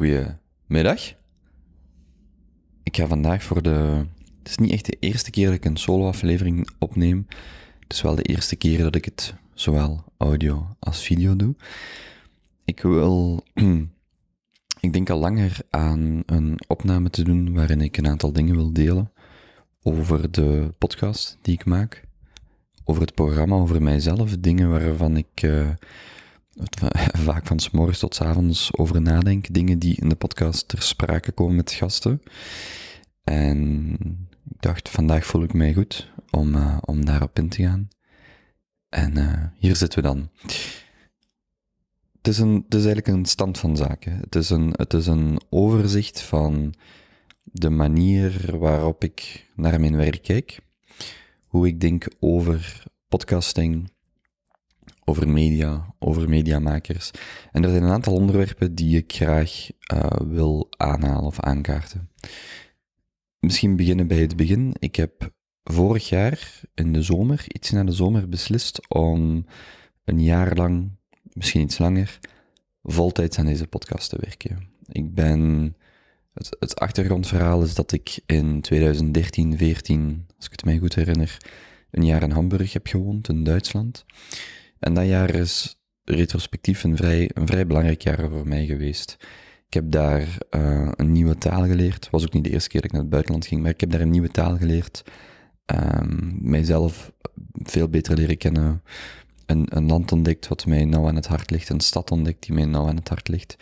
Goedemiddag. Ik ga vandaag voor de. Het is niet echt de eerste keer dat ik een solo-aflevering opneem. Het is wel de eerste keer dat ik het zowel audio als video doe. Ik wil. ik denk al langer aan een opname te doen waarin ik een aantal dingen wil delen over de podcast die ik maak, over het programma, over mijzelf, dingen waarvan ik. Eh, vaak van s tot s avonds over nadenk. Dingen die in de podcast ter sprake komen met gasten. En ik dacht, vandaag voel ik mij goed om, uh, om daarop in te gaan. En eh, hier zitten we dan. Het is, een, het is eigenlijk een stand van zaken. Het is een, het is een overzicht van de manier waarop ik naar mijn werk kijk. Hoe ik denk over podcasting, over media, over mediamakers. En er zijn een aantal onderwerpen die ik graag eh, wil aanhalen of aankaarten. Misschien beginnen bij het begin. Ik heb vorig jaar in de zomer, iets na de zomer, beslist om een jaar lang, misschien iets langer, voltijds aan deze podcast te werken. Ik ben. Het, het achtergrondverhaal is dat ik in 2013, 14, als ik het mij goed herinner, een jaar in Hamburg heb gewoond, in Duitsland. En dat jaar is retrospectief een vrij, een vrij belangrijk jaar voor mij geweest. Ik heb daar eh, een nieuwe taal geleerd. was ook niet de eerste keer dat ik naar het buitenland ging, maar ik heb daar een nieuwe taal geleerd. Ehm, mijzelf veel beter leren kennen. Een, een, land ontdekt wat mij nauw aan het hart ligt. Een stad ontdekt die mij nauw aan het hart ligt.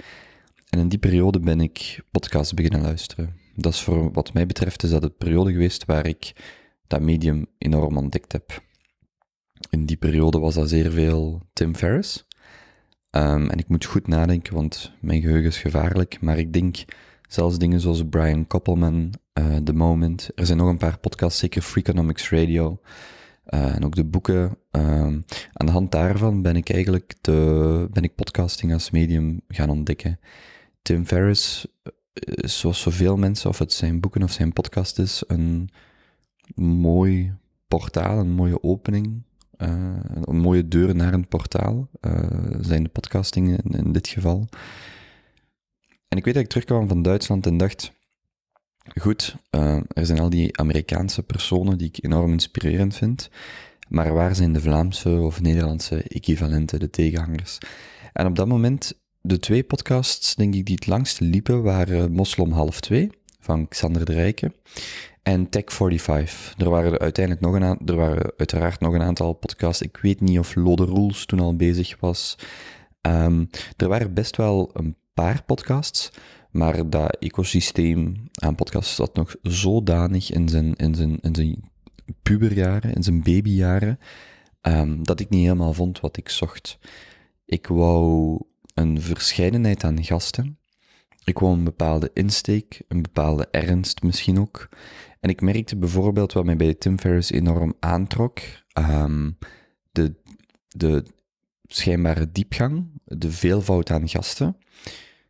En in die periode ben ik podcasts beginnen luisteren. Dat is voor wat mij betreft is dat de periode geweest waar ik dat medium enorm ontdekt heb in die periode was dat zeer veel Tim Ferriss. Ehm, en ik moet goed nadenken, want mijn geheugen is gevaarlijk. Maar ik denk zelfs dingen zoals Brian Koppelman, eh, The Moment. Er zijn nog een paar podcasts, zeker Freakonomics Radio. Eh, en ook de boeken. Ehm, aan de hand daarvan ben ik eigenlijk de, ben ik podcasting als medium gaan ontdekken. Tim Ferriss, eh, zoals zoveel mensen, of het zijn boeken of zijn podcast is, een mooi portaal, een mooie opening eh, een mooie deur naar een portaal eh, zijn de podcastingen in, dit geval. En ik weet dat ik terugkwam van Duitsland en dacht, goed, eh, er zijn al die Amerikaanse personen die ik enorm inspirerend vind, maar waar zijn de Vlaamse of Nederlandse equivalenten, de tegenhangers? En op dat moment, de twee podcasts, denk ik, die het langst liepen, waren Moslom half 2 van Xander de Rijken en Tech 45. Er waren er uiteindelijk nog een er waren uiteraard nog een aantal podcasts. Ik weet niet of Lode Rules toen al bezig was. Ehm, er waren best wel een paar podcasts, maar dat ecosysteem aan podcasts zat nog zodanig in zijn, in zijn, in zijn puberjaren, in zijn babyjaren, ehm, dat ik niet helemaal vond wat ik zocht. Ik wou een verscheidenheid aan gasten. Ik wou een bepaalde insteek, een bepaalde ernst misschien ook. En ik merkte bijvoorbeeld wat mij bij Tim Ferriss enorm aantrok, ehm, de, de schijnbare diepgang, de veelvoud aan gasten.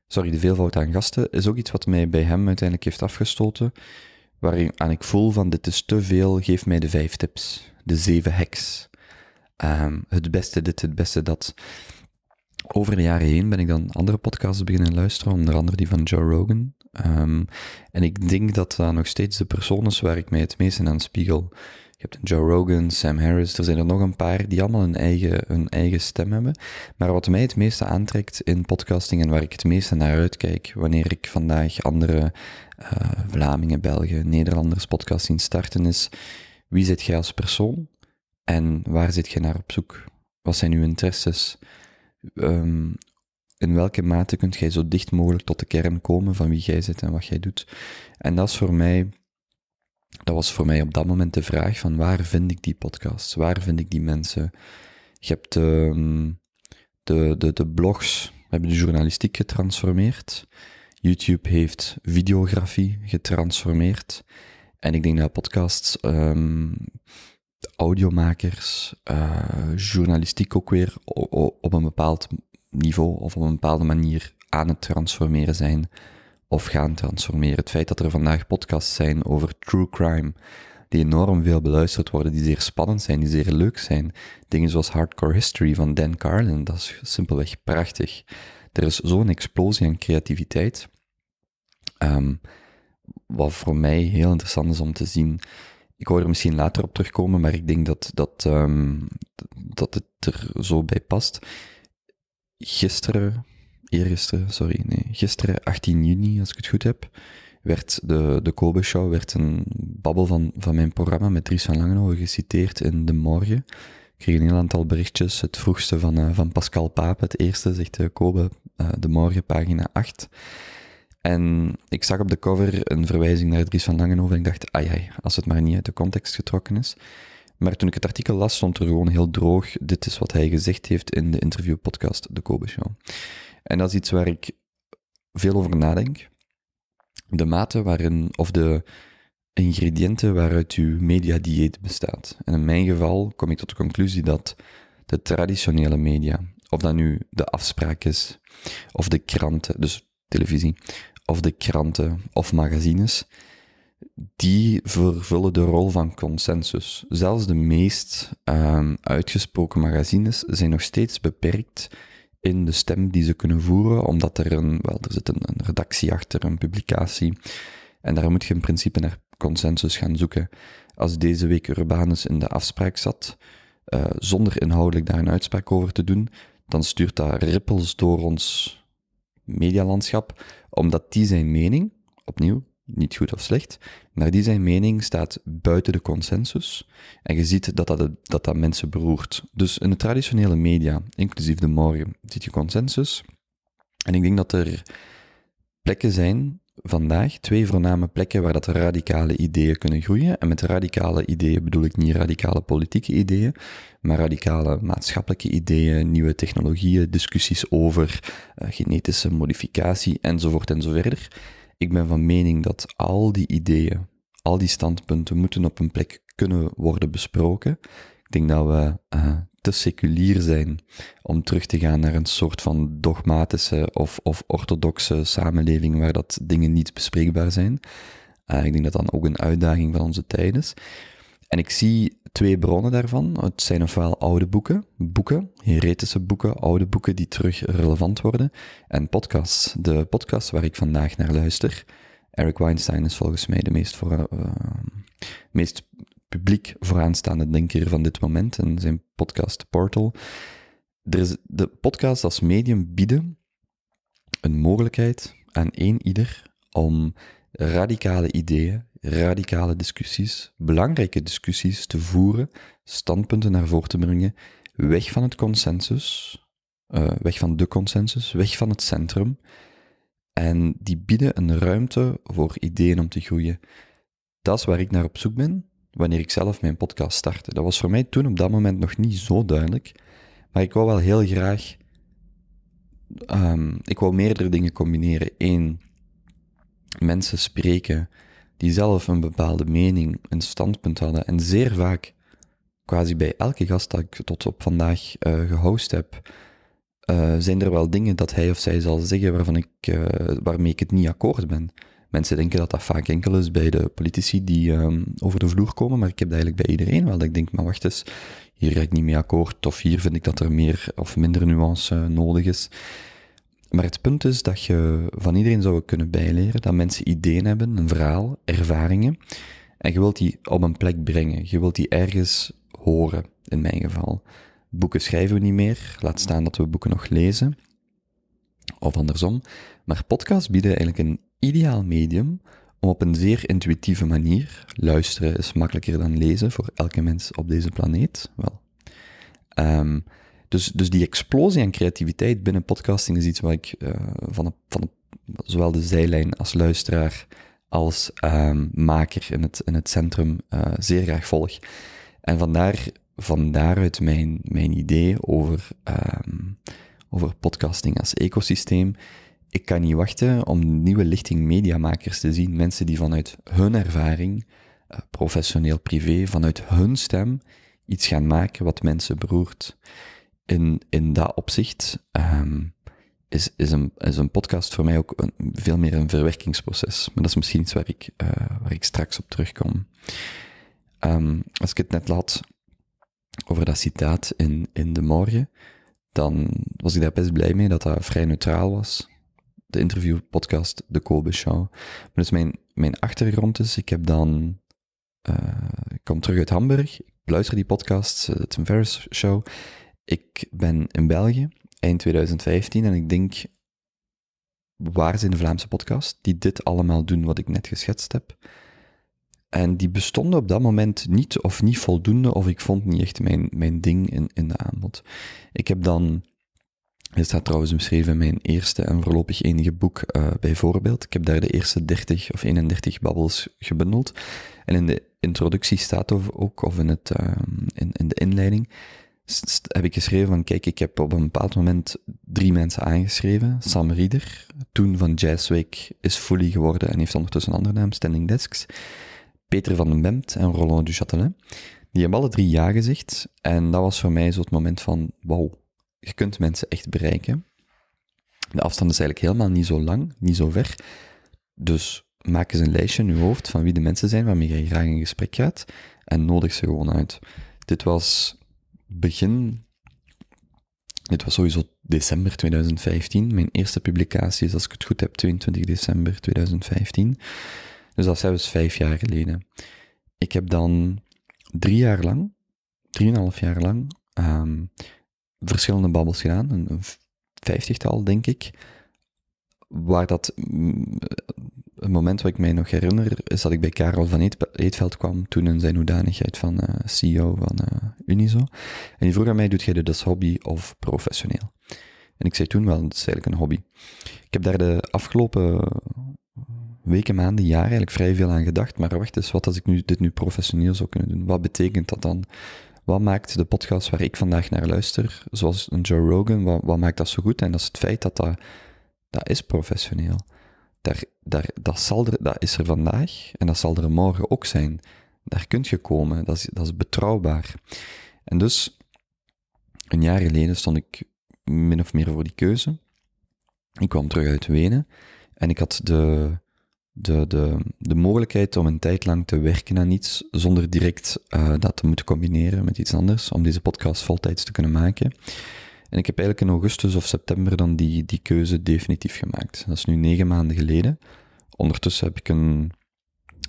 Sorry, de veelvoud aan gasten is ook iets wat mij bij hem uiteindelijk heeft afgestoten, waaraan ik voel van dit is te veel, geef mij de vijf tips, de zeven heks. Ehm, het beste dit, het beste dat. Over de jaren heen ben ik dan andere podcasts beginnen luisteren, onder andere die van Joe Rogan, Ehm, en ik denk dat dat nog steeds de persoon is waar ik mij het meest aan spiegel. Je hebt Joe Rogan, Sam Harris, er zijn er nog een paar die allemaal hun eigen, hun eigen stem hebben. Maar wat mij het meeste aantrekt in podcasting en waar ik het meeste naar uitkijk, wanneer ik vandaag andere uh, Vlamingen, Belgen, Nederlanders podcast zien starten, is wie zit jij als persoon en waar zit je naar op zoek? Wat zijn uw interesses? Um, in welke mate kunt jij zo dicht mogelijk tot de kern komen van wie jij zit en wat jij doet. En dat is voor mij, dat was voor mij op dat moment de vraag van waar vind ik die podcasts, waar vind ik die mensen. Je hebt de, ehm, de, de, de blogs, hebben de journalistiek getransformeerd. YouTube heeft videografie getransformeerd. En ik denk dat podcasts, ehm, audiomakers, eh, journalistiek ook weer op een bepaald niveau of op een bepaalde manier aan het transformeren zijn of gaan transformeren. Het feit dat er vandaag podcasts zijn over true crime, die enorm veel beluisterd worden, die zeer spannend zijn, die zeer leuk zijn. Dingen zoals Hardcore History van Dan Carlin, dat is simpelweg prachtig. Er is zo'n explosie aan creativiteit. Ehm, wat voor mij heel interessant is om te zien. Ik hoor er misschien later op terugkomen, maar ik denk dat, dat, ehm, dat het er zo bij past gisteren, eergisteren, sorry, nee, gisteren 18 juni, als ik het goed heb, werd de, de Kobe Show, werd een babbel van, van mijn programma met Dries van Langenhoven geciteerd in De Morgen. Ik kreeg een heel aantal berichtjes. Het vroegste van, eh, van Pascal Paap, het eerste, zegt eh, Kobe, eh, De Morgen, pagina 8. En ik zag op de cover een verwijzing naar Dries van Langenhoven en ik dacht, ai ai, als het maar niet uit de context getrokken is. Maar toen ik het artikel las, stond er gewoon heel droog. Dit is wat hij gezegd heeft in de interviewpodcast De Kobe Show. En dat is iets waar ik veel over nadenk. De mate waarin, of de ingrediënten waaruit uw mediadieet bestaat. En in mijn geval kom ik tot de conclusie dat de traditionele media, of dat nu de afspraak is, of de kranten, dus televisie, of de kranten of magazines, die vervullen de rol van consensus. Zelfs de meest ehm, uitgesproken magazines zijn nog steeds beperkt in de stem die ze kunnen voeren, omdat er een, wel, er zit een, een redactie achter, een publicatie. En daar moet je in principe naar consensus gaan zoeken. Als deze week Urbanus in de afspraak zat, eh, zonder inhoudelijk daar een uitspraak over te doen, dan stuurt dat rippels door ons medialandschap, omdat die zijn mening, opnieuw, niet goed of slecht, maar die zijn mening staat buiten de consensus. En je ziet dat dat, dat, dat mensen beroert. Dus in de traditionele media, inclusief de morgen, ziet je consensus. En ik denk dat er plekken zijn vandaag, twee voorname plekken waar dat radicale ideeën kunnen groeien. En met radicale ideeën bedoel ik niet radicale politieke ideeën, maar radicale maatschappelijke ideeën, nieuwe technologieën, discussies over eh, genetische modificatie enzovoort enzoverder. Ik ben van mening dat al die ideeën, al die standpunten moeten op een plek kunnen worden besproken. Ik denk dat we eh, te seculier zijn om terug te gaan naar een soort van dogmatische of, of orthodoxe samenleving waar dat dingen niet bespreekbaar zijn. Eh, ik denk dat dan ook een uitdaging van onze tijd is. En ik zie twee bronnen daarvan. Het zijn ofwel oude boeken, boeken, heretische boeken, oude boeken die terug relevant worden, en podcasts. De podcast waar ik vandaag naar luister, Eric Weinstein is volgens mij de meest, voor, eh, meest publiek vooraanstaande denker van dit moment en zijn podcast Portal. Er is de podcast als medium bieden een mogelijkheid aan één ieder om radicale ideeën, radicale discussies, belangrijke discussies te voeren, standpunten naar voren te brengen, weg van het consensus, eh, weg van de consensus, weg van het centrum. En die bieden een ruimte voor ideeën om te groeien. Dat is waar ik naar op zoek ben wanneer ik zelf mijn podcast startte. Dat was voor mij toen op dat moment nog niet zo duidelijk, maar ik wou wel heel graag. Ehm, ik wou meerdere dingen combineren. Eén, mensen spreken die zelf een bepaalde mening, een standpunt hadden. En zeer vaak, quasi bij elke gast dat ik tot op vandaag uh, gehost heb, eh, zijn er wel dingen dat hij of zij zal zeggen waarvan ik, eh, waarmee ik het niet akkoord ben. Mensen denken dat dat vaak enkel is bij de politici die ehm, over de vloer komen, maar ik heb dat eigenlijk bij iedereen wel. Dat ik denk, maar wacht eens, hier ga ik niet mee akkoord, of hier vind ik dat er meer of minder nuance nodig is. Maar het punt is dat je van iedereen zou kunnen bijleren dat mensen ideeën hebben, een verhaal, ervaringen. En je wilt die op een plek brengen. Je wilt die ergens horen, in mijn geval. Boeken schrijven we niet meer, laat staan dat we boeken nog lezen. Of andersom. Maar podcasts bieden eigenlijk een ideaal medium om op een zeer intuïtieve manier, luisteren is makkelijker dan lezen voor elke mens op deze planeet, wel, um, dus, dus die explosie aan creativiteit binnen podcasting is iets waar ik eh, van, van zowel de zijlijn als luisteraar als ehm, maker in het, in het centrum eh, zeer graag volg. En vandaar, vandaaruit mijn, mijn idee over, ehm, over podcasting als ecosysteem. Ik kan niet wachten om nieuwe lichting mediamakers te zien, mensen die vanuit hun ervaring, eh, professioneel privé, vanuit hun stem, iets gaan maken wat mensen beroert in, in dat opzicht ehm, is, is, een, is een podcast voor mij ook een, veel meer een verwerkingsproces. Maar dat is misschien iets waar ik, eh, waar ik straks op terugkom. Ehm, als ik het net had over dat citaat in, in De Morgen, dan was ik daar best blij mee dat dat vrij neutraal was. De interviewpodcast, de Kobe Show. Maar dus mijn, mijn achtergrond is, ik heb dan... Eh, ik kom terug uit Hamburg, ik luister die podcast, de eh, Tim Ferriss Show. Ik ben in België eind 2015 en ik denk, waar zijn de Vlaamse podcasts die dit allemaal doen wat ik net geschetst heb? En die bestonden op dat moment niet of niet voldoende, of ik vond niet echt mijn, mijn ding in, in de aanbod. Ik heb dan, dit staat trouwens beschreven in mijn eerste en voorlopig enige boek, eh, bijvoorbeeld. Ik heb daar de eerste 30 of 31 babbels gebundeld. En in de introductie staat of ook, of in, het, ehm, in, in de inleiding, heb ik geschreven van kijk, ik heb op een bepaald moment drie mensen aangeschreven. Sam Rieder, toen van Jazz is Fully geworden en heeft ondertussen een andere naam, Standing Desks. Peter van den Bemt en Roland Duchatelet. Die hebben alle drie ja gezegd. En dat was voor mij zo het moment van, wauw, je kunt mensen echt bereiken. De afstand is eigenlijk helemaal niet zo lang, niet zo ver. Dus maak eens een lijstje in je hoofd van wie de mensen zijn waarmee je graag in gesprek gaat en nodig ze gewoon uit. Dit was begin, dit was sowieso december 2015, mijn eerste publicatie is, als ik het goed heb, 22 december 2015. Dus dat is dus zelfs vijf jaar geleden. Ik heb dan drie jaar lang, drieënhalf jaar lang, ehm, verschillende babbels gedaan, een, een vijftigtal denk ik waar dat, mm, een moment wat ik mij nog herinner, is dat ik bij Karel van Eetveld kwam, toen in zijn hoedanigheid van eh, CEO van uh, Unizo. En die vroeg aan mij, doet jij dit als dus hobby of professioneel? En ik zei toen wel, het is eigenlijk een hobby. Ik heb daar de afgelopen weken, maanden, jaren eigenlijk vrij veel aan gedacht. Maar wacht eens, wat als ik nu, dit nu professioneel zou kunnen doen? Wat betekent dat dan? Wat maakt de podcast waar ik vandaag naar luister, zoals een Joe Rogan, wat, wat maakt dat zo goed? En dat is het feit dat dat dat is professioneel. Daar, daar, dat, zal er, dat is er vandaag en dat zal er morgen ook zijn. Daar kun je komen, dat is, dat is betrouwbaar. En dus, een jaar geleden stond ik min of meer voor die keuze. Ik kwam terug uit Wenen en ik had de, de, de, de mogelijkheid om een tijd lang te werken aan iets zonder direct eh, dat te moeten combineren met iets anders, om deze podcast voltijds te kunnen maken. En ik heb eigenlijk in augustus of september dan die, die keuze definitief gemaakt. Dat is nu negen maanden geleden. Ondertussen heb ik een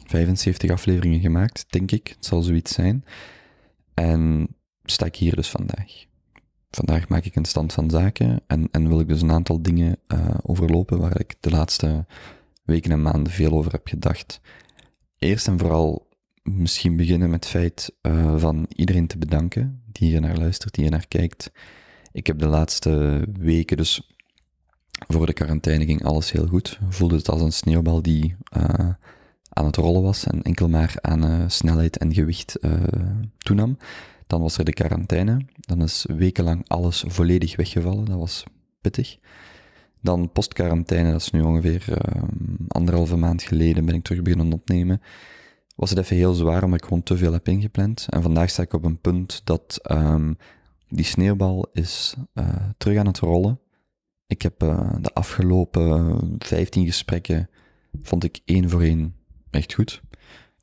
75 afleveringen gemaakt, denk ik. Het zal zoiets zijn. En sta ik hier dus vandaag. Vandaag maak ik een stand van zaken en, en wil ik dus een aantal dingen eh, overlopen waar ik de laatste weken en maanden veel over heb gedacht. Eerst en vooral misschien beginnen met het feit uh, van iedereen te bedanken die hier naar luistert, die hier naar kijkt ik heb de laatste weken, dus voor de quarantaine ging alles heel goed. Voelde het als een sneeuwbal die eh, aan het rollen was en enkel maar aan eh, snelheid en gewicht uh, toenam. Dan was er de quarantaine. Dan is wekenlang alles volledig weggevallen. Dat was pittig. Dan post-quarantaine, dat is nu ongeveer anderhalve maand geleden, ben ik terug beginnen opnemen. Was het even heel zwaar omdat ik gewoon te veel heb ingepland. En vandaag sta ik op een punt dat ehm, die sneeuwbal is eh, terug aan het rollen. Ik heb eh, de afgelopen 15 gesprekken, vond ik één voor één echt goed.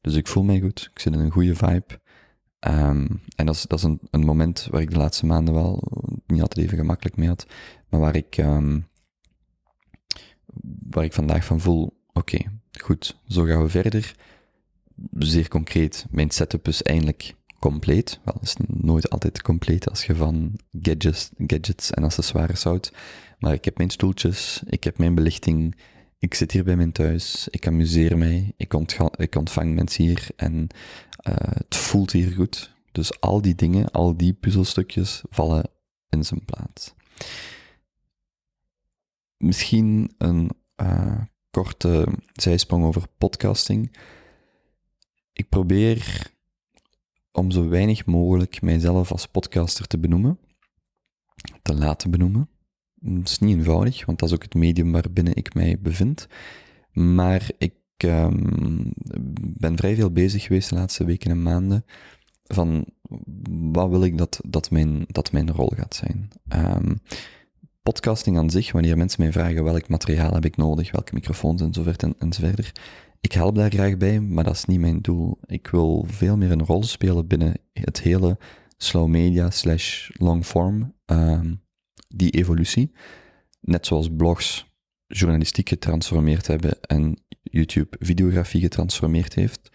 Dus ik voel mij goed, ik zit in een goede vibe. Ehm, en dat is, dat is een, moment waar ik de laatste maanden wel niet altijd even gemakkelijk mee had, maar waar ik, ehm, waar ik vandaag van voel, oké, goed, zo gaan we verder. Zeer concreet, mijn setup is eindelijk compleet. Wel, is nooit altijd compleet als je van gadgets, gadgets en accessoires houdt. Maar ik heb mijn stoeltjes, ik heb mijn belichting, ik zit hier bij mijn thuis, ik amuseer mij, ik, ik ontvang mensen hier en eh, het voelt hier goed. Dus al die dingen, al die puzzelstukjes vallen in zijn plaats. Misschien een eh, korte zijsprong over podcasting. Ik probeer om zo weinig mogelijk mijzelf als podcaster te benoemen, te laten benoemen. Dat is niet eenvoudig, want dat is ook het medium waarbinnen ik mij bevind. Maar ik ehm, ben vrij veel bezig geweest de laatste weken en maanden van wat wil ik dat, dat, mijn, dat mijn rol gaat zijn. Ehm, podcasting aan zich, wanneer mensen mij vragen welk materiaal heb ik nodig, welke microfoons enzovoort en, enzoverder, ik help daar graag bij, maar dat is niet mijn doel. Ik wil veel meer een rol spelen binnen het hele slow media slash longform, form, ehm, die evolutie. Net zoals blogs journalistiek getransformeerd hebben en YouTube videografie getransformeerd heeft,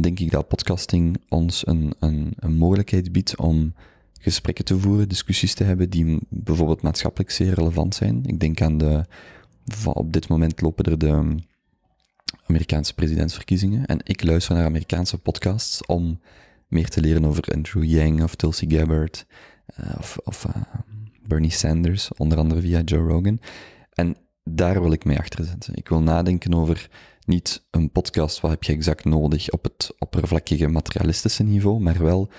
denk ik dat podcasting ons een, een, een mogelijkheid biedt om gesprekken te voeren, discussies te hebben die bijvoorbeeld maatschappelijk zeer relevant zijn. Ik denk aan de, op dit moment lopen er de Amerikaanse presidentsverkiezingen. En ik luister naar Amerikaanse podcasts om meer te leren over Andrew Yang of Tulsi Gabbard eh, of, of eh, Bernie Sanders, onder andere via Joe Rogan. En daar wil ik mee achter zetten. Ik wil nadenken over niet een podcast, wat heb je exact nodig op het oppervlakkige materialistische niveau, maar wel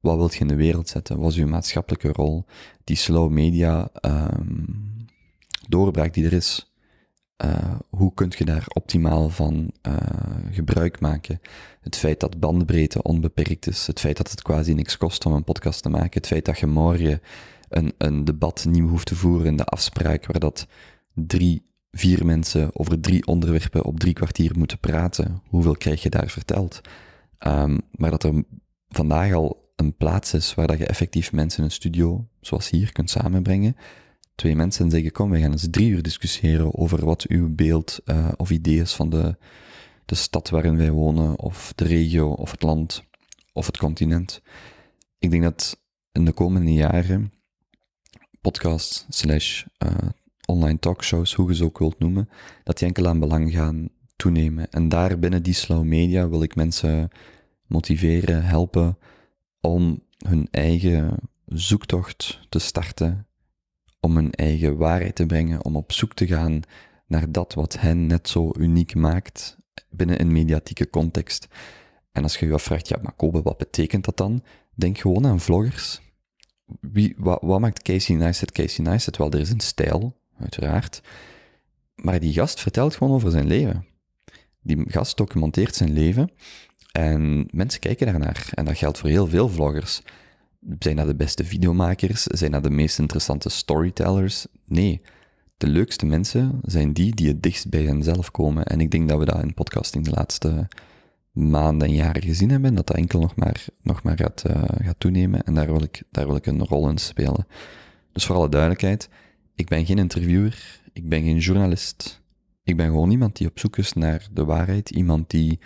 wat wilt je in de wereld zetten? Wat is uw maatschappelijke rol? Die slow media ehm, doorbraak die er is, eh, hoe kun je daar optimaal van eh, gebruik maken? Het feit dat bandbreedte onbeperkt is, het feit dat het quasi niks kost om een podcast te maken, het feit dat je morgen een, een debat nieuw hoeft te voeren in de afspraak waar dat drie, vier mensen over drie onderwerpen op drie kwartier moeten praten. Hoeveel krijg je daar verteld? Ehm, maar dat er vandaag al een plaats is waar dat je effectief mensen in een studio, zoals hier, kunt samenbrengen twee mensen en zeggen, kom, we gaan eens drie uur discussiëren over wat uw beeld eh, of idee is van de, de stad waarin wij wonen, of de regio, of het land, of het continent. Ik denk dat in de komende jaren podcasts slash eh, online talkshows, hoe je ze ook wilt noemen, dat die enkel aan belang gaan toenemen. En daar binnen die slow media wil ik mensen motiveren, helpen om hun eigen zoektocht te starten om hun eigen waarheid te brengen, om op zoek te gaan naar dat wat hen net zo uniek maakt binnen een mediatieke context. En als je je afvraagt, ja, maar wat betekent dat dan? Denk gewoon aan vloggers. Wie, wat, maakt Casey Neistat Casey Neistat? Wel, er is een stijl, uiteraard. Maar die gast vertelt gewoon over zijn leven. Die gast documenteert zijn leven en mensen kijken daarnaar. En dat geldt voor heel veel vloggers. Zijn dat de beste videomakers? Zijn dat de meest interessante storytellers? Nee. De leukste mensen zijn die die het dichtst bij henzelf komen. En ik denk dat we dat in podcasting de laatste maanden en jaren gezien hebben. Dat dat enkel nog maar, nog maar gaat, eh, gaat toenemen. En daar wil, ik, daar wil ik een rol in spelen. Dus voor alle duidelijkheid, ik ben geen interviewer. Ik ben geen journalist. Ik ben gewoon iemand die op zoek is naar de waarheid. Iemand die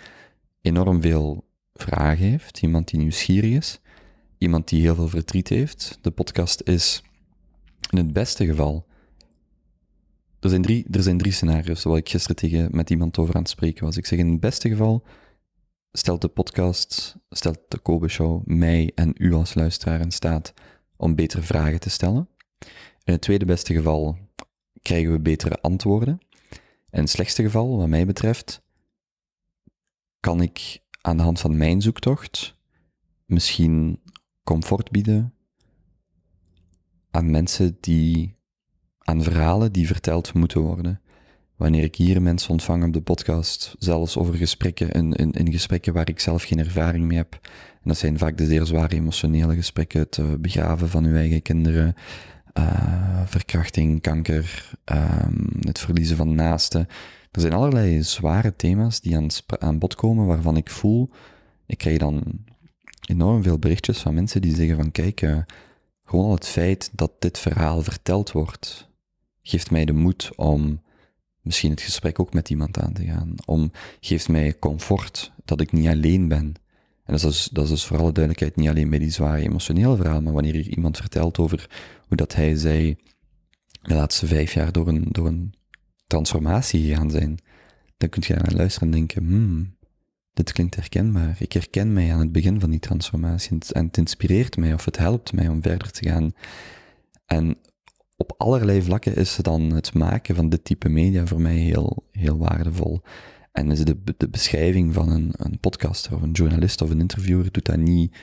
enorm veel vragen heeft. Iemand die nieuwsgierig is iemand die heel veel verdriet heeft. De podcast is in het beste geval. Er zijn drie, er zijn drie scenario's, zoals ik gisteren tegen met iemand over aan het spreken was. Ik zeg in het beste geval stelt de podcast, stelt de Kobe Show mij en u als luisteraar in staat om betere vragen te stellen. In het tweede beste geval krijgen we betere antwoorden. in het slechtste geval, wat mij betreft, kan ik aan de hand van mijn zoektocht misschien comfort bieden aan mensen die, aan verhalen die verteld moeten worden. Wanneer ik hier mensen ontvang op de podcast, zelfs over gesprekken, in, in, gesprekken waar ik zelf geen ervaring mee heb. En dat zijn vaak de zeer zware emotionele gesprekken, het eh, begraven van uw eigen kinderen, eh, verkrachting, kanker, ehm, het verliezen van naasten. Er zijn allerlei zware thema's die aan, aan bod komen waarvan ik voel, ik krijg dan enorm veel berichtjes van mensen die zeggen van kijk, eh, gewoon het feit dat dit verhaal verteld wordt, geeft mij de moed om misschien het gesprek ook met iemand aan te gaan. Om, geeft mij comfort dat ik niet alleen ben. En dat is, dus, dat is dus voor alle duidelijkheid niet alleen bij die zware emotionele verhaal, maar wanneer hier iemand vertelt over hoe dat hij zij de laatste vijf jaar door een, door een transformatie gegaan zijn, dan kun je aan luisteren en denken, hmm, dit klinkt herkenbaar. Ik herken mij aan het begin van die transformatie en het inspireert mij of het helpt mij om verder te gaan. En op allerlei vlakken is dan het maken van dit type media voor mij heel, heel waardevol. En is de, de beschrijving van een, een podcaster of een journalist of een interviewer doet dat niet,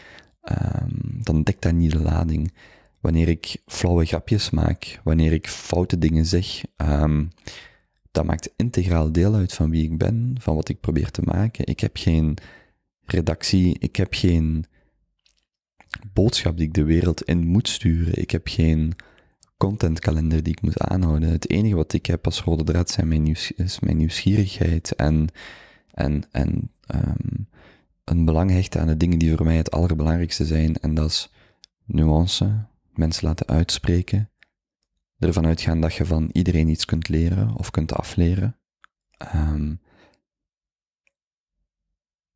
ehm, dan dekt dat niet de lading. Wanneer ik flauwe grapjes maak, wanneer ik foute dingen zeg, ehm, dat maakt integraal deel uit van wie ik ben, van wat ik probeer te maken. Ik heb geen redactie, ik heb geen boodschap die ik de wereld in moet sturen. Ik heb geen contentkalender die ik moet aanhouden. Het enige wat ik heb als rode draad zijn mijn is mijn nieuwsgierigheid en, en, en ehm, een belang hechten aan de dingen die voor mij het allerbelangrijkste zijn. En dat is nuance, mensen laten uitspreken, ervan uitgaan dat je van iedereen iets kunt leren of kunt afleren. Ehm,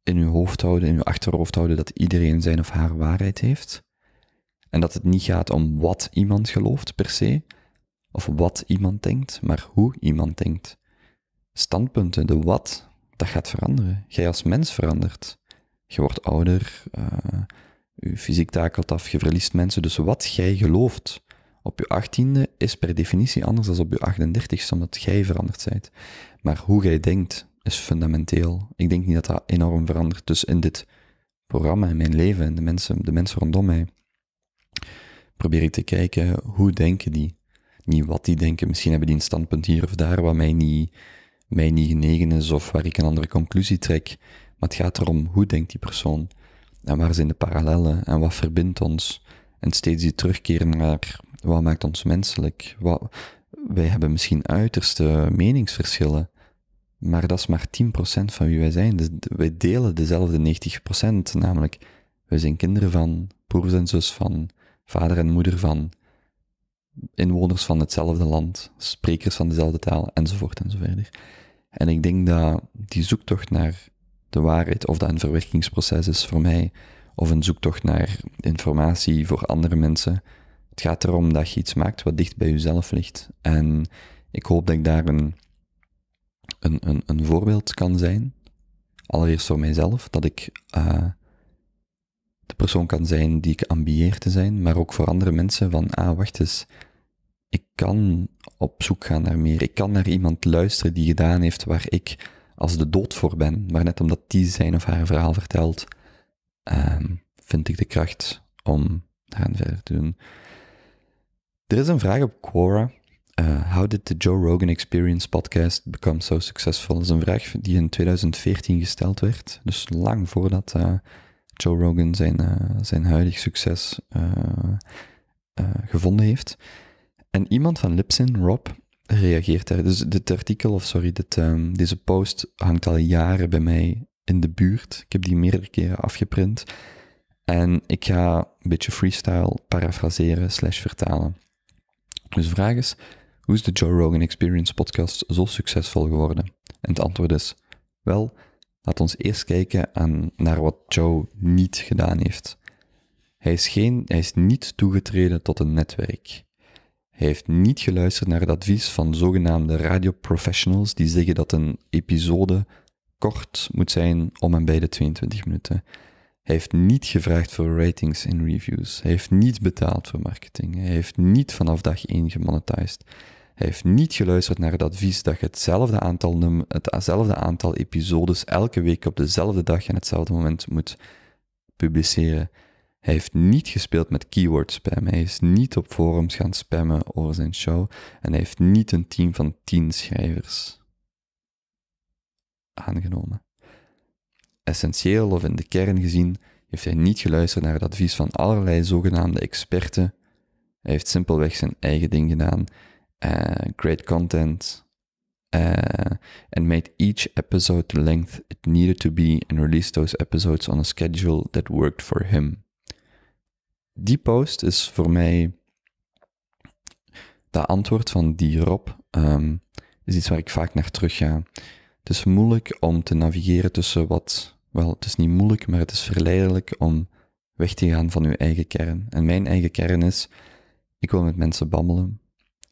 in je hoofd houden, in je achterhoofd houden dat iedereen zijn of haar waarheid heeft. En dat het niet gaat om wat iemand gelooft per se, of wat iemand denkt, maar hoe iemand denkt. Standpunten, de wat, dat gaat veranderen. Jij als mens verandert. Je wordt ouder, eh, je fysiek takelt af, je verliest mensen. Dus wat jij gelooft, op je achttiende is per definitie anders dan op je 38 omdat jij veranderd bent. Maar hoe jij denkt is fundamenteel. Ik denk niet dat dat enorm verandert. Dus in dit programma, in mijn leven en de mensen, de mensen rondom mij, probeer ik te kijken hoe denken die. Niet wat die denken. Misschien hebben die een standpunt hier of daar wat mij niet, mij niet genegen is of waar ik een andere conclusie trek. Maar het gaat erom hoe denkt die persoon en waar zijn de parallellen en wat verbindt ons. En steeds die terugkeren naar wat maakt ons menselijk? Wat, wij hebben misschien uiterste meningsverschillen, maar dat is maar 10% van wie wij zijn. Dus wij delen dezelfde 90%, namelijk wij zijn kinderen van, broers en zus van, vader en moeder van, inwoners van hetzelfde land, sprekers van dezelfde taal, enzovoort enzovoort. En ik denk dat die zoektocht naar de waarheid, of dat een verwerkingsproces is voor mij, of een zoektocht naar informatie voor andere mensen, het gaat erom dat je iets maakt wat dicht bij jezelf ligt. En ik hoop dat ik daar een, een, een, voorbeeld kan zijn. Allereerst voor mijzelf, dat ik eh, de persoon kan zijn die ik ambieer te zijn, maar ook voor andere mensen van, ah, wacht eens, ik kan op zoek gaan naar meer. Ik kan naar iemand luisteren die gedaan heeft waar ik als de dood voor ben, maar net omdat die zijn of haar verhaal vertelt, ehm, vind ik de kracht om daaraan verder te doen. Er is een vraag op Quora. Eh, how did the Joe Rogan Experience podcast become so successful? Dat is een vraag die in 2014 gesteld werd. Dus lang voordat eh, Joe Rogan zijn, eh, zijn huidig succes gevonden heeft. En iemand van Lipsin, Rob, reageert daar. Dus dit artikel, of sorry, dit, ehm, deze post hangt al jaren bij mij in de buurt. Ik heb die meerdere keren afgeprint. En ik ga een beetje freestyle parafraseren slash vertalen. Dus de vraag is, hoe is de Joe Rogan Experience podcast zo succesvol geworden? En het antwoord is, wel, laat ons eerst kijken aan, naar wat Joe niet gedaan heeft. Hij is, geen, hij is niet toegetreden tot een netwerk. Hij heeft niet geluisterd naar het advies van zogenaamde radioprofessionals die zeggen dat een episode kort moet zijn om en bij de 22 minuten. Hij heeft niet gevraagd voor ratings en reviews. Hij heeft niet betaald voor marketing. Hij heeft niet vanaf dag 1 gemonetized. Hij heeft niet geluisterd naar het advies dat je hetzelfde aantal, hetzelfde aantal episodes elke week op dezelfde dag en hetzelfde moment moet publiceren. Hij heeft niet gespeeld met keyword spam. Hij is niet op forums gaan spammen over zijn show. En hij heeft niet een team van 10 schrijvers aangenomen essentieel of in de kern gezien heeft hij niet geluisterd naar het advies van allerlei zogenaamde experten. Hij heeft simpelweg zijn eigen ding gedaan. Uh, great content. Uh, and made each episode the length it needed to be and released those episodes on a schedule that worked for him. Die post is voor mij dat antwoord van die Rob. Ehm, is iets waar ik vaak naar terug ga. Het is moeilijk om te navigeren tussen wat wel, het is niet moeilijk, maar het is verleidelijk om weg te gaan van uw eigen kern. En mijn eigen kern is, ik wil met mensen babbelen.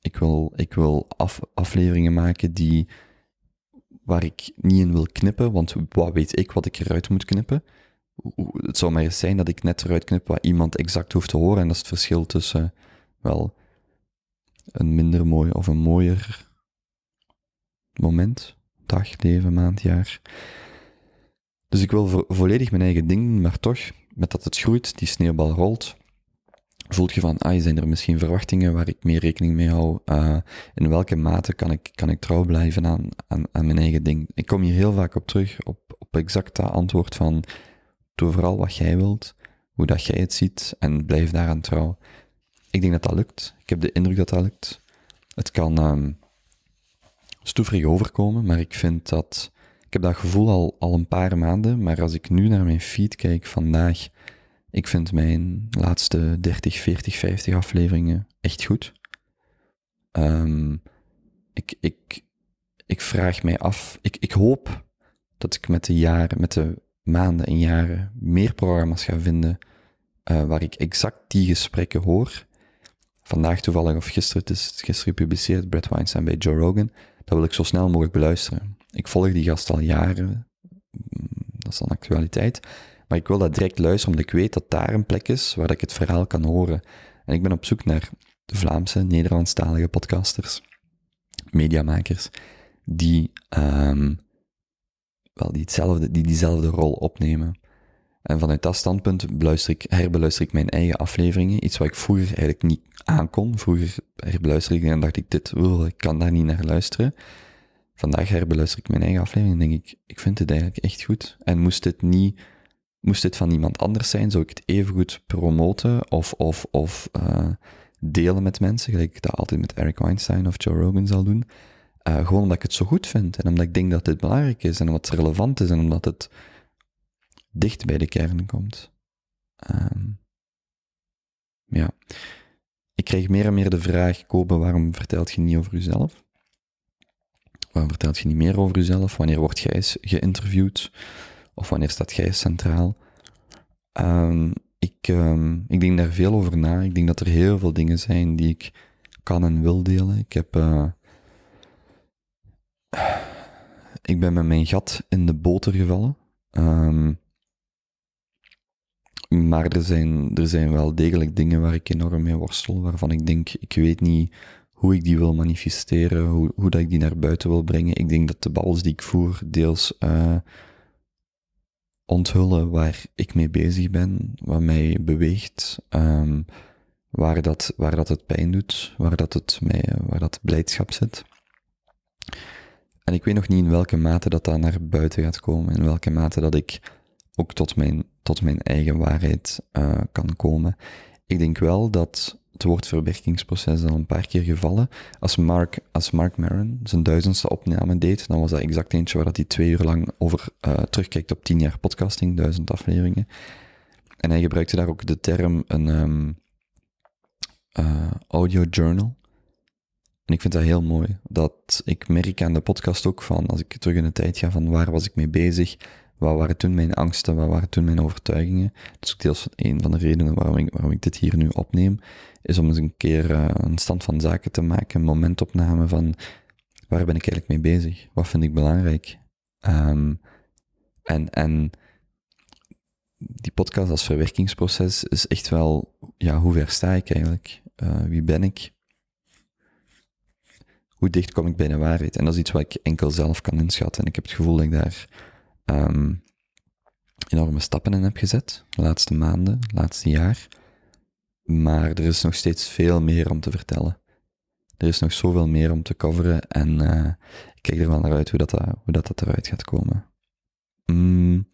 Ik wil, ik wil af, afleveringen maken die, waar ik niet in wil knippen, want wat weet ik wat ik eruit moet knippen? Het zou maar eens zijn dat ik net eruit knip wat iemand exact hoeft te horen. En dat is het verschil tussen, wel, een minder mooi of een mooier moment, dag, leven, maand, jaar. Dus ik wil volledig mijn eigen ding doen, maar toch, met dat het groeit, die sneeuwbal rolt, voelt je van, ah, zijn er misschien verwachtingen waar ik meer rekening mee hou? Eh, in welke mate kan ik, kan ik trouw blijven aan, aan, aan mijn eigen ding? Ik kom hier heel vaak op terug, op, op exact dat antwoord van, doe vooral wat jij wilt, hoe dat jij het ziet, en blijf daaraan trouw. Ik denk dat dat lukt. Ik heb de indruk dat dat lukt. Het kan um, overkomen, maar ik vind dat ik heb dat gevoel al, al een paar maanden, maar als ik nu naar mijn feed kijk vandaag, ik vind mijn laatste 30, 40, 50 afleveringen echt goed. Ehm, ik, ik, ik vraag mij af, ik, ik hoop dat ik met de jaren, met de maanden en jaren meer programma's ga vinden eh, waar ik exact die gesprekken hoor. Vandaag toevallig of gisteren, het is gisteren gepubliceerd, Brad Weinstein bij Joe Rogan. Dat wil ik zo snel mogelijk beluisteren. Ik volg die gast al jaren. Mm, dat is dan actualiteit. Maar ik wil dat direct luisteren, omdat ik weet dat daar een plek is waar ik het verhaal kan horen. En ik ben op zoek naar de Vlaamse, Nederlandstalige podcasters, mediamakers, die, ehm, wel, die, hetzelfde, die diezelfde rol opnemen. En vanuit dat standpunt beluister ik, herbeluister ik mijn eigen afleveringen. Iets wat ik vroeger eigenlijk niet aankon. Vroeger herbeluister ik en dacht ik dit, wil ik kan daar niet naar luisteren vandaag herbeluister ik mijn eigen aflevering en denk ik, ik vind het eigenlijk echt goed. En moest dit niet, moest dit van iemand anders zijn, zou ik het even goed promoten of, of, of eh, delen met mensen, gelijk ik dat altijd met Eric Weinstein of Joe Rogan zal doen. Eh, gewoon omdat ik het zo goed vind en omdat ik denk dat dit belangrijk is en omdat het relevant is en omdat het dicht bij de kern komt. Ehm, ja. Ik kreeg meer en meer de vraag, Kobe, waarom vertelt je niet over jezelf? Waarom vertelt je niet meer over jezelf? Wanneer wordt jij geïnterviewd? Of wanneer staat jij centraal? Ehm, ik, ehm, ik denk daar veel over na. Ik denk dat er heel veel dingen zijn die ik kan en wil delen. Ik heb. Eh, ik ben met mijn gat in de boter gevallen. Ehm, maar er zijn, er zijn wel degelijk dingen waar ik enorm mee worstel, waarvan ik denk, ik weet niet hoe ik die wil manifesteren, hoe, hoe dat ik die naar buiten wil brengen. Ik denk dat de babbels die ik voer deels eh, onthullen waar ik mee bezig ben, wat mij beweegt, ehm, waar, dat, waar dat het pijn doet, waar dat, het mij, waar dat blijdschap zit. En ik weet nog niet in welke mate dat daar naar buiten gaat komen, in welke mate dat ik ook tot mijn, tot mijn eigen waarheid eh, kan komen. Ik denk wel dat het woord verwerkingsproces is al een paar keer gevallen. Als Mark, als Mark Maron zijn duizendste opname deed, dan was dat exact eentje waar dat hij twee uur lang over uh, terugkijkt op tien jaar podcasting, duizend afleveringen. En hij gebruikte daar ook de term een ehm, eh, audio journal. En ik vind dat heel mooi. Dat ik merk aan de podcast ook van, als ik terug in de tijd ga, van waar was ik mee bezig, wat waren toen mijn angsten, wat waren toen mijn overtuigingen. Dat is ook deels een van de redenen waarom ik, waarom ik dit hier nu opneem, is om eens een keer eh, een stand van zaken te maken, een momentopname van waar ben ik eigenlijk mee bezig, wat vind ik belangrijk. Ehm, en, en die podcast als verwerkingsproces is echt wel, ja, hoe ver sta ik eigenlijk? Eh, wie ben ik? Hoe dicht kom ik bij de waarheid? En dat is iets wat ik enkel zelf kan inschatten. En ik heb het gevoel dat ik daar Ehm, enorme stappen in heb gezet, de laatste maanden, het laatste jaar. Maar er is nog steeds veel meer om te vertellen. Er is nog zoveel meer om te coveren en eh, ik kijk er wel naar uit hoe dat, eh, hoe dat, dat eruit gaat komen. Mm,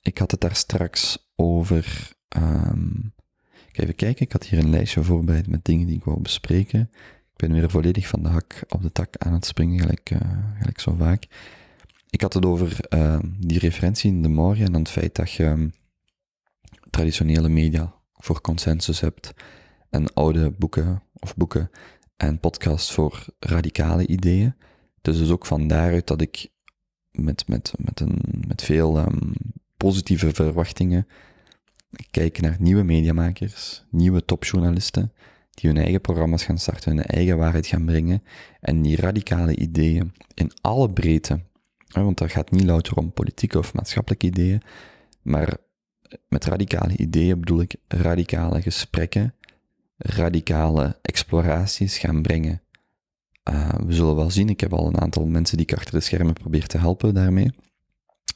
ik had het daar straks over. Um, even kijken, ik had hier een lijstje voorbereid met dingen die ik wou bespreken. Ik ben weer volledig van de hak op de tak aan het springen, gelijk, eh, gelijk zo vaak ik had het over eh, die referentie in de morgen en het feit dat je ehm, traditionele media voor consensus hebt en oude boeken of boeken en podcasts voor radicale ideeën. Dus dus ook van daaruit dat ik met, met, met, een, met veel ehm, positieve verwachtingen kijk naar nieuwe mediamakers, nieuwe topjournalisten, die hun eigen programma's gaan starten, hun eigen waarheid gaan brengen en die radicale ideeën in alle breedte want dat gaat niet louter om politieke of maatschappelijke ideeën, maar met radicale ideeën bedoel ik radicale gesprekken, radicale exploraties gaan brengen. Eh, we zullen wel zien, ik heb al een aantal mensen die ik achter de schermen probeer te helpen daarmee.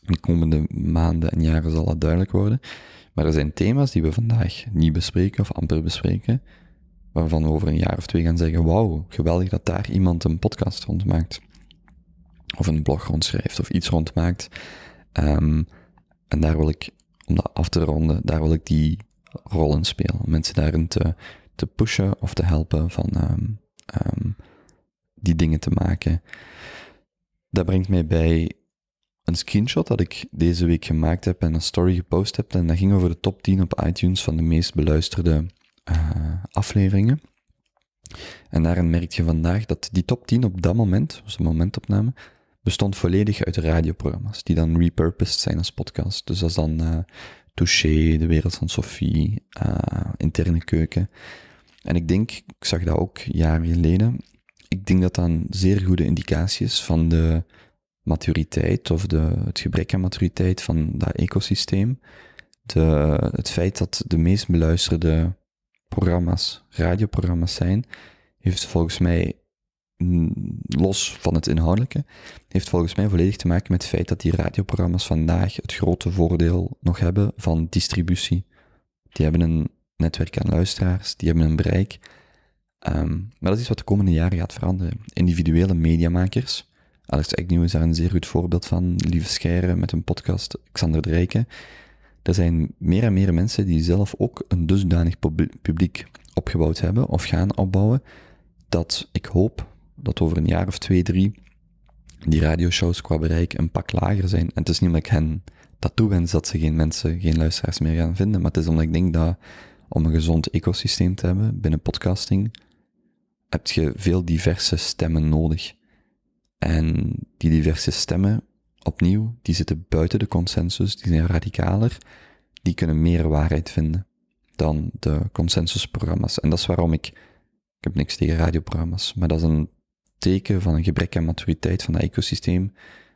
De komende maanden en jaren zal dat duidelijk worden. Maar er zijn thema's die we vandaag niet bespreken of amper bespreken, waarvan we over een jaar of twee gaan zeggen: Wauw, geweldig dat daar iemand een podcast rond maakt of een blog rondschrijft of iets rondmaakt. Ehm, en daar wil ik, om dat af te ronden, daar wil ik die rollen spelen. Om mensen daarin te, te pushen of te helpen van ehm, ehm, die dingen te maken. Dat brengt mij bij een screenshot dat ik deze week gemaakt heb en een story gepost heb. En dat ging over de top 10 op iTunes van de meest beluisterde eh, afleveringen. En daarin merk je vandaag dat die top 10 op dat moment, dus de momentopname, bestond volledig uit radioprogramma's, die dan repurposed zijn als podcast. Dus dat is dan uh, Touché, De Wereld van Sophie, eh, Interne Keuken. En ik denk, ik zag dat ook jaren geleden, ik denk dat dat een zeer goede indicatie is van de maturiteit of de, het gebrek aan maturiteit van dat ecosysteem. De, het feit dat de meest beluisterde programma's radioprogramma's zijn, heeft volgens mij Mm, los van het inhoudelijke, heeft volgens mij volledig te maken met het feit dat die radioprogramma's vandaag het grote voordeel nog hebben van distributie. Die hebben een netwerk aan luisteraars, die hebben een bereik. Ehm, maar dat is wat de komende jaren gaat veranderen. Individuele mediamakers, Alex Agnew is daar een zeer goed voorbeeld van, Lieve Scheire met een podcast, Xander Drijken. Er zijn meer en meer mensen die zelf ook een dusdanig publiek opgebouwd hebben of gaan opbouwen, dat ik hoop dat over een jaar of twee, drie die radioshows qua bereik een pak lager zijn. En het is niet omdat ik hen dat toewens dat ze geen mensen, geen luisteraars meer gaan vinden, maar het is omdat ik denk dat om een gezond ecosysteem te hebben binnen podcasting, heb je veel diverse stemmen nodig. En die diverse stemmen, opnieuw, die zitten buiten de consensus, die zijn radicaler, die kunnen meer waarheid vinden dan de consensusprogramma's. En dat is waarom ik, ik heb niks tegen radioprogramma's, maar dat is een teken van een gebrek aan maturiteit van dat ecosysteem,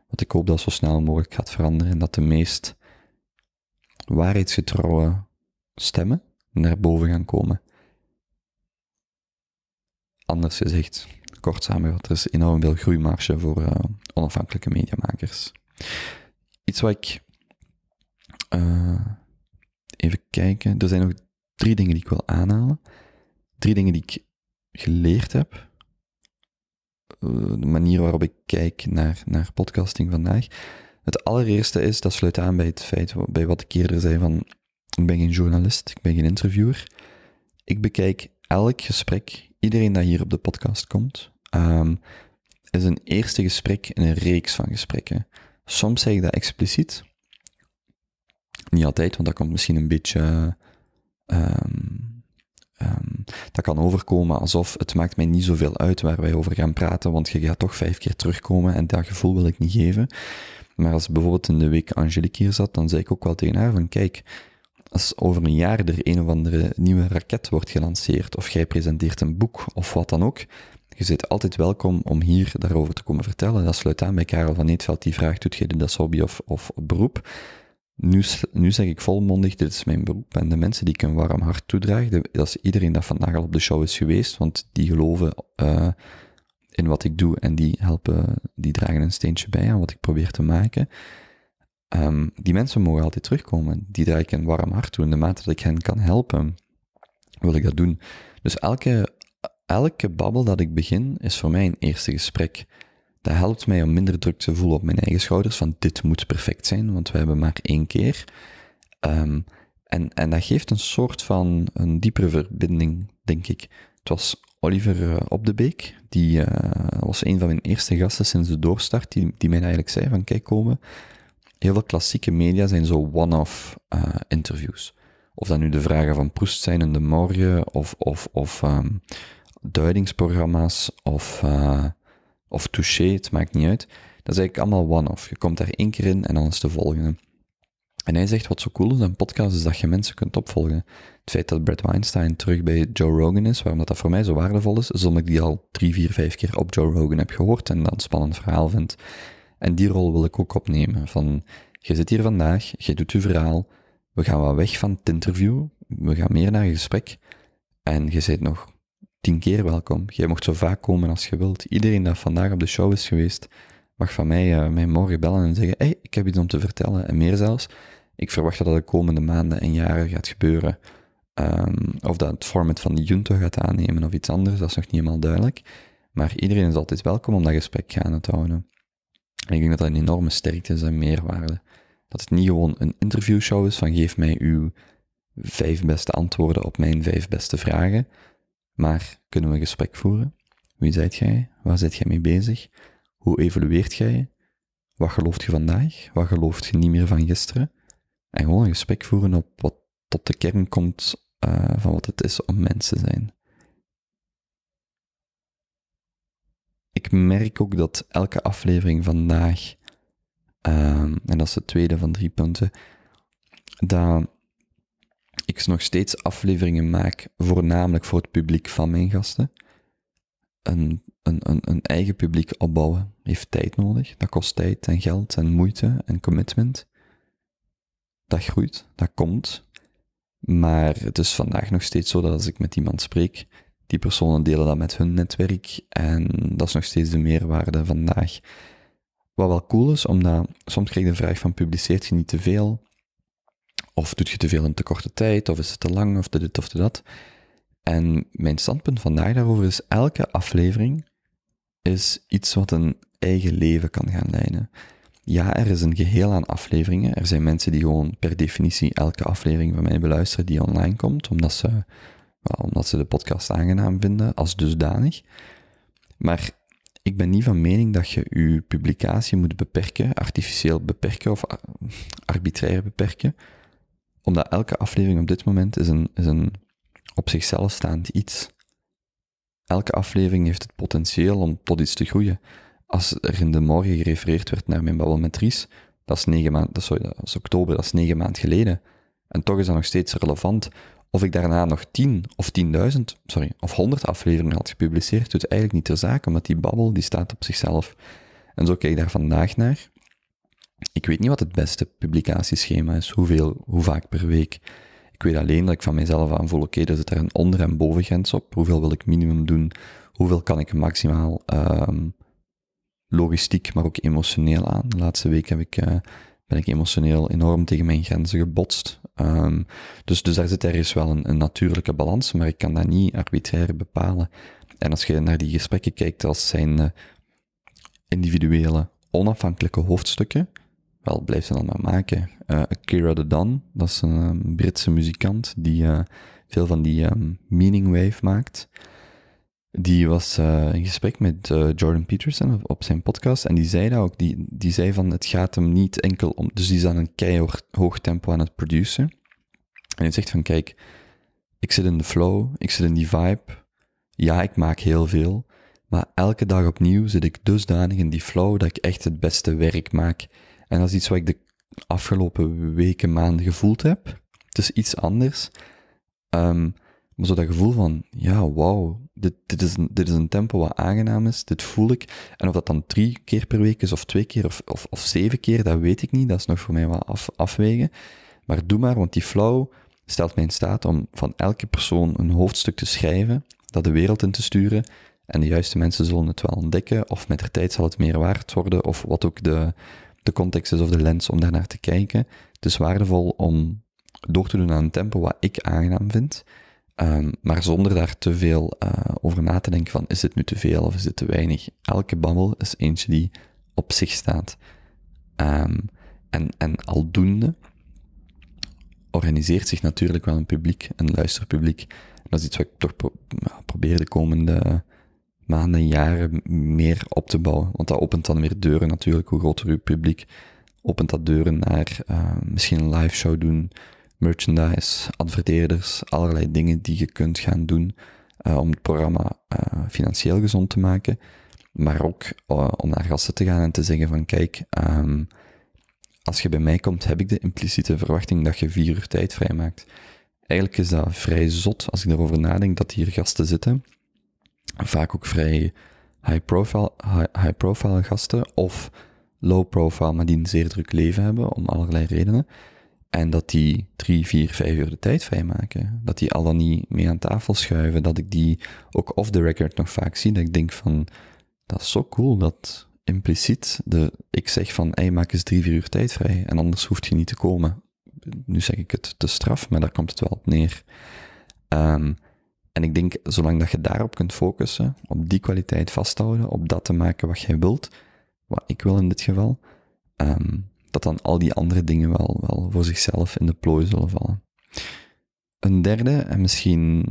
wat ik hoop dat zo snel mogelijk gaat veranderen en dat de meest waarheidsgetrouwe stemmen naar boven gaan komen. Anders gezegd, kort samengevat, er is enorm veel groeimarge voor eh, onafhankelijke mediamakers. Iets wat ik. Eh, even kijken. Er zijn nog drie dingen die ik wil aanhalen. Drie dingen die ik geleerd heb de manier waarop ik kijk naar, naar podcasting vandaag. Het allereerste is, dat sluit aan bij het feit, bij wat ik eerder zei van, ik ben geen journalist, ik ben geen interviewer. Ik bekijk elk gesprek, iedereen dat hier op de podcast komt, ehm, is een eerste gesprek in een reeks van gesprekken. Soms zeg ik dat expliciet, niet altijd, want dat komt misschien een beetje ehm, Ehm, dat kan overkomen alsof het maakt mij niet zoveel uit waar wij over gaan praten, want je gaat toch vijf keer terugkomen en dat gevoel wil ik niet geven. Maar als bijvoorbeeld in de week Angelique hier zat, dan zei ik ook wel tegen haar van kijk, als over een jaar er een of andere nieuwe raket wordt gelanceerd, of jij presenteert een boek of wat dan ook, je zit altijd welkom om hier daarover te komen vertellen. Dat sluit aan bij Karel van Eetveld, die vraagt, doet je dit als hobby of, of beroep? nu, nu zeg ik volmondig, dit is mijn beroep en de mensen die ik een warm hart toedraag, dat is iedereen dat vandaag al op de show is geweest, want die geloven eh, in wat ik doe en die helpen, die dragen een steentje bij aan wat ik probeer te maken. Ehm, die mensen mogen altijd terugkomen, die draag ik een warm hart toe. In de mate dat ik hen kan helpen, wil ik dat doen. Dus elke, elke babbel dat ik begin, is voor mij een eerste gesprek. Dat helpt mij om minder druk te voelen op mijn eigen schouders, van dit moet perfect zijn, want we hebben maar één keer. Ehm, en, en dat geeft een soort van een diepere verbinding, denk ik. Het was Oliver eh, Op de Beek, die eh, was een van mijn eerste gasten sinds de doorstart, die, die mij eigenlijk zei van kijk komen, heel veel klassieke media zijn zo one-off eh, interviews. Of dat nu de vragen van Proest zijn in de morgen, of, of, of ehm, duidingsprogramma's, of... Of touché, het maakt niet uit. Dat is eigenlijk allemaal one-off. Je komt daar één keer in en dan is de volgende. En hij zegt wat zo cool is aan podcasts is dat je mensen kunt opvolgen. Het feit dat Brad Weinstein terug bij Joe Rogan is, waarom dat, dat voor mij zo waardevol is, is omdat ik die al drie, vier, vijf keer op Joe Rogan heb gehoord en dat een spannend verhaal vind. En die rol wil ik ook opnemen. Van, je zit hier vandaag, je doet je verhaal, we gaan wat weg van het interview, we gaan meer naar een gesprek en je zit nog tien keer welkom. Jij mocht zo vaak komen als je wilt. Iedereen dat vandaag op de show is geweest, mag van mij, uh, mij morgen bellen en zeggen: hey, ik heb iets om te vertellen. En meer zelfs, ik verwacht dat dat de komende maanden en jaren gaat gebeuren. Ehm, of dat het format van de junto gaat aannemen of iets anders, dat is nog niet helemaal duidelijk. Maar iedereen is altijd welkom om dat gesprek gaan te houden. En ik denk dat dat een enorme sterkte is en meerwaarde. Dat het niet gewoon een interviewshow is van geef mij uw vijf beste antwoorden op mijn vijf beste vragen, maar kunnen we een gesprek voeren? Wie zijt jij? Waar zit jij mee bezig? Hoe evolueert jij? Wat gelooft je vandaag? Wat gelooft je niet meer van gisteren? En gewoon een gesprek voeren op wat tot de kern komt eh, van wat het is om mens te zijn. Ik merk ook dat elke aflevering vandaag, ehm, en dat is de tweede van drie punten, dat nog steeds afleveringen maak, voornamelijk voor het publiek van mijn gasten. Een, een, een, een eigen publiek opbouwen heeft tijd nodig. Dat kost tijd en geld en moeite en commitment. Dat groeit, dat komt. Maar het is vandaag nog steeds zo dat als ik met iemand spreek, die personen delen dat met hun netwerk en dat is nog steeds de meerwaarde vandaag. Wat wel cool is, omdat soms krijg je de vraag van publiceert je niet te veel? Of doet je te veel in te korte tijd, of is het te lang, of te dit of te dat. En mijn standpunt vandaag daarover is, elke aflevering is iets wat een eigen leven kan gaan leiden. Ja, er is een geheel aan afleveringen. Er zijn mensen die gewoon per definitie elke aflevering van mij beluisteren die online komt, omdat ze, omdat ze de podcast aangenaam vinden als dusdanig. Maar ik ben niet van mening dat je je publicatie moet beperken, artificieel beperken of arbitrair beperken omdat elke aflevering op dit moment is een, is een op zichzelf staand iets. Elke aflevering heeft het potentieel om tot iets te groeien. Als er in de morgen gerefereerd werd naar mijn babbel met Ries, dat is, negen maand, dat, sorry, dat is oktober, dat is negen maand geleden. En toch is dat nog steeds relevant. Of ik daarna nog tien of tienduizend, sorry, of 100 afleveringen had gepubliceerd, doet eigenlijk niet ter zake, omdat die babbel die staat op zichzelf. En zo kijk ik daar vandaag naar. Ik weet niet wat het beste publicatieschema is, hoeveel, hoe vaak per week. Ik weet alleen dat ik van mezelf aanvoel, oké, okay, er zit daar een onder- en bovengrens op. Hoeveel wil ik minimum doen? Hoeveel kan ik maximaal ehm, logistiek, maar ook emotioneel aan? De laatste week heb ik, eh, ben ik emotioneel enorm tegen mijn grenzen gebotst. Ehm, dus, dus daar zit ergens dus wel een, een natuurlijke balans, maar ik kan dat niet arbitrair bepalen. En als je naar die gesprekken kijkt als zijn eh, individuele, onafhankelijke hoofdstukken, wel, blijf ze dan maar maken. Uh, eh, Kira de Dan, dat is een ehm, Britse muzikant die eh, veel van die ehm, meaning wave maakt. Die was eh, in gesprek met Jordan Peterson op, zijn podcast en die zei dat ook. Die, die zei van het gaat hem niet enkel om. Dus die is aan een keihard hoog tempo aan het produceren. En hij zegt van kijk, ik zit in de flow, ik zit in die vibe. Ja, ik maak heel veel. Maar elke dag opnieuw zit ik dusdanig in die flow dat ik echt het beste werk maak. En dat is iets wat ik de afgelopen weken, maanden gevoeld heb. Het is iets anders. Ehm, maar zo dat gevoel van, ja, wauw, dit, dit, is een, dit is een tempo wat aangenaam is, dit voel ik. En of dat dan drie keer per week is, of twee keer, of, of, of zeven keer, dat weet ik niet. Dat is nog voor mij wat af, afwegen. Maar doe maar, want die flow stelt mij in staat om van elke persoon een hoofdstuk te schrijven, dat de wereld in te sturen. En de juiste mensen zullen het wel ontdekken, of met de tijd zal het meer waard worden, of wat ook de, de context is of de lens om daarnaar te kijken. Het is waardevol om door te doen aan een tempo wat ik aangenaam vind, ehm, maar zonder daar te veel eh, over na te denken van is dit nu te veel of is dit te weinig. Elke babbel is eentje die op zich staat. Ehm, en, en aldoende organiseert zich natuurlijk wel een publiek, een luisterpubliek. dat is iets wat ik toch pro probeer de komende maanden, jaren meer op te bouwen. Want dat opent dan weer deuren natuurlijk. Hoe groter uw publiek, opent dat deuren naar eh, misschien een live show doen, merchandise, adverteerders, allerlei dingen die je kunt gaan doen eh, om het programma eh, financieel gezond te maken. Maar ook om naar gasten te gaan en te zeggen van kijk, ehm, als je bij mij komt, heb ik de impliciete verwachting dat je vier uur tijd vrijmaakt. Eigenlijk is dat vrij zot als ik erover nadenk dat hier gasten zitten vaak ook vrij high-profile high profile gasten of low-profile, maar die een zeer druk leven hebben om allerlei redenen. En dat die drie, vier, vijf uur de tijd vrijmaken. Dat die al dan niet mee aan tafel schuiven. Dat ik die ook off the record nog vaak zie. Dat ik denk van, dat is zo cool dat impliciet de, ik zeg van, hey, maak eens drie, vier uur tijd vrij. En anders hoeft je niet te komen. Nu zeg ik het te straf, maar daar komt het wel op neer. Um, en ik denk, zolang dat je daarop kunt focussen, op die kwaliteit vasthouden, op dat te maken wat jij wilt, wat ik wil in dit geval, ehm, dat dan al die andere dingen wel, wel voor zichzelf in de plooi zullen vallen. Een derde en misschien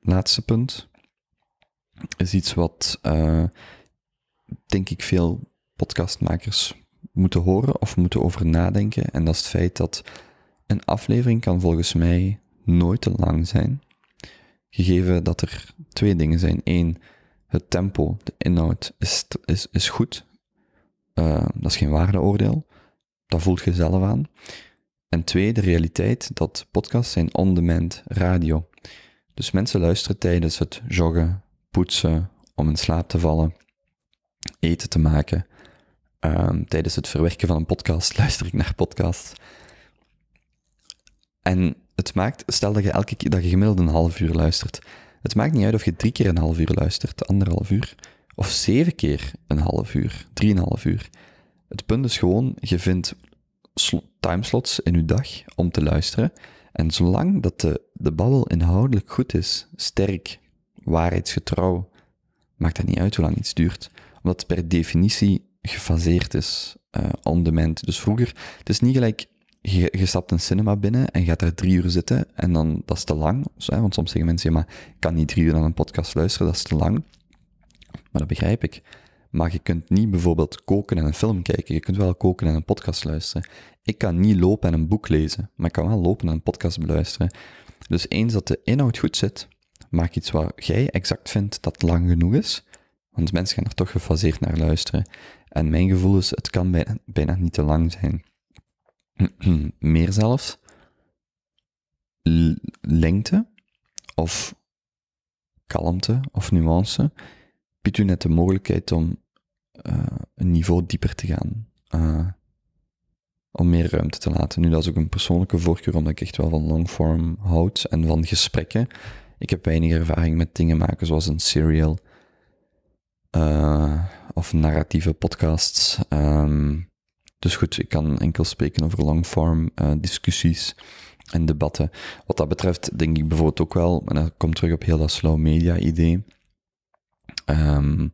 laatste punt is iets wat, eh, denk ik, veel podcastmakers moeten horen of moeten over nadenken. En dat is het feit dat een aflevering kan volgens mij nooit te lang zijn gegeven dat er twee dingen zijn. Eén, het tempo, de inhoud is, is, is goed. Eh, dat is geen waardeoordeel. Dat voelt je zelf aan. En twee, de realiteit dat podcasts zijn on-demand radio. Dus mensen luisteren tijdens het joggen, poetsen, om in slaap te vallen, eten te maken. Ehm, tijdens het verwerken van een podcast luister ik naar podcasts. En het maakt, stel dat je elke keer dat je gemiddeld een half uur luistert. Het maakt niet uit of je drie keer een half uur luistert, anderhalf uur, of zeven keer een half uur, drieënhalf uur. Het punt is gewoon, je vindt timeslots in je dag om te luisteren. En zolang dat de, de babbel inhoudelijk goed is, sterk, waarheidsgetrouw, maakt dat niet uit hoe lang iets duurt. Omdat het per definitie gefaseerd is, uh, eh, on Dus vroeger, het is niet gelijk je, stapt een cinema binnen en gaat er drie uur zitten. En dan, dat is te lang. Want soms zeggen mensen, ja, maar ik kan niet drie uur naar een podcast luisteren, dat is te lang. Maar dat begrijp ik. Maar je kunt niet bijvoorbeeld koken en een film kijken. Je kunt wel koken en een podcast luisteren. Ik kan niet lopen en een boek lezen, maar ik kan wel lopen en een podcast beluisteren. Dus eens dat de inhoud goed zit, maak iets waar jij exact vindt dat lang genoeg is. Want mensen gaan er toch gefaseerd naar luisteren. En mijn gevoel is, het kan bijna niet te lang zijn. meer zelfs, lengte of kalmte of nuance biedt u net de mogelijkheid om eh, een niveau dieper te gaan. Eh, om meer ruimte te laten. Nu, dat is ook een persoonlijke voorkeur, omdat ik echt wel van longform houd en van gesprekken. Ik heb weinig ervaring met dingen maken zoals een serial eh, of narratieve podcasts. Um, dus goed, ik kan enkel spreken over long-form eh, discussies en debatten. Wat dat betreft denk ik bijvoorbeeld ook wel, en dat komt terug op heel dat slow media idee. Um,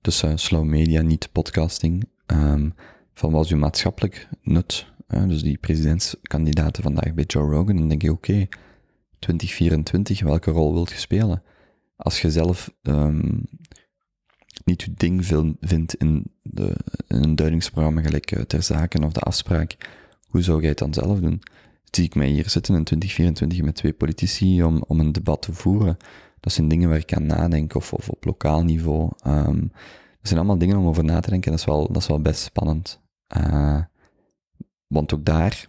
dus eh, slow media, niet podcasting. Ehm, van wat is uw maatschappelijk nut? Eh, dus die presidentskandidaten vandaag bij Joe Rogan, dan denk je oké, 2024, welke rol wilt je spelen? Als je zelf ehm, niet je ding vindt in, de, een duidingsprogramma gelijk eh, ter zaken of de afspraak, hoe zou jij het dan zelf doen? Zie ik mij hier zitten in 2024 met twee politici om, om een debat te voeren? Dat zijn dingen waar ik aan nadenk, of, op lokaal niveau. Um, dat zijn allemaal dingen om over na te denken, dat is wel, dat is wel best spannend. Eh, want ook daar,